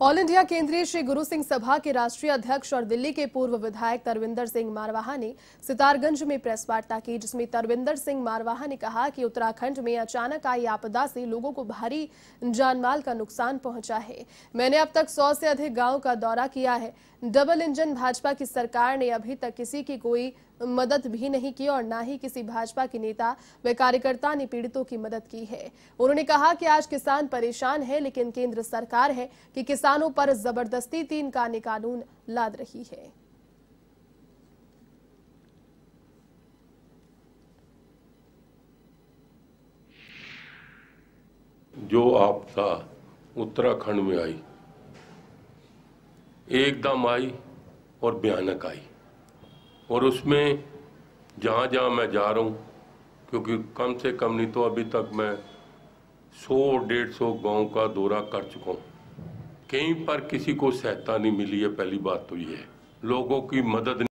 all India केंद्रीय श्री गुरु सिंह सभा के राष्ट्रीय अध्यक्ष और दिल्ली के पूर्व विधायक तरविंदर सिंह मारवाहा ने सितारगंज में प्रेस वार्ता की जिसमें तरविंदर सिंह मारवाहा ने कहा कि उत्तराखंड में अचानक आई आपदा से लोगों को भारी जानमाल का नुकसान पहुंचा है मैंने अब तक सौ से अधिक गांव का दौरा किया है डबल इंजन भाजपा की सरकार ने अभी तक किसी की कोई मदद भी नहीं की और न ही किसी भाजपा के नेता व कार्यकर्ता ने पीड़ितों की मदद की है उन्होंने कहा कि आज किसान परेशान है लेकिन केंद्र सरकार है कि किसान किसानों पर जबरदस्ती तीन काने कानून लाद रही है जो आपदा उत्तराखंड में आई एकदम आई और भयानक आई और उसमें जहाँ जहाँ मैं जा रहा हूँ क्योंकि कम से कम नहीं तो अभी तक मैं सौ डेढ़ सौ गाँव का दौरा कर चुका हूँ कहीं पर किसी को सहायता नहीं मिली है पहली बात तो ये लोगों की मदद